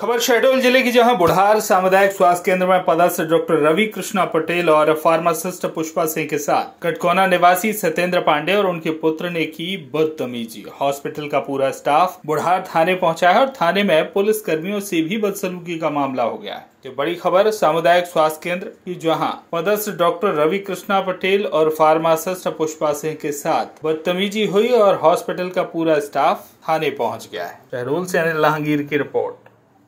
खबर शहडोल जिले की जहां बुढ़ार सामुदायिक स्वास्थ्य केंद्र में पदस्थ डॉक्टर रवि कृष्णा पटेल और फार्मासिस्ट पुष्पा सिंह के साथ कटकोना निवासी सत्येंद्र पांडे और उनके पुत्र ने की बदतमीजी हॉस्पिटल का पूरा स्टाफ बुढ़ार थाने पहुंचा है और थाने में पुलिस कर्मियों से भी बदसलूकी का मामला हो गया है तो बड़ी खबर सामुदायिक स्वास्थ्य केंद्र की जहां पदस्थ डॉक्टर रवि कृष्णा पटेल और फार्मासिस्ट पुष्पा सिंह के साथ बदतमीजी हुई और हॉस्पिटल का पूरा स्टाफ थाने पहुंच गया है शहरोल से अनिल की रिपोर्ट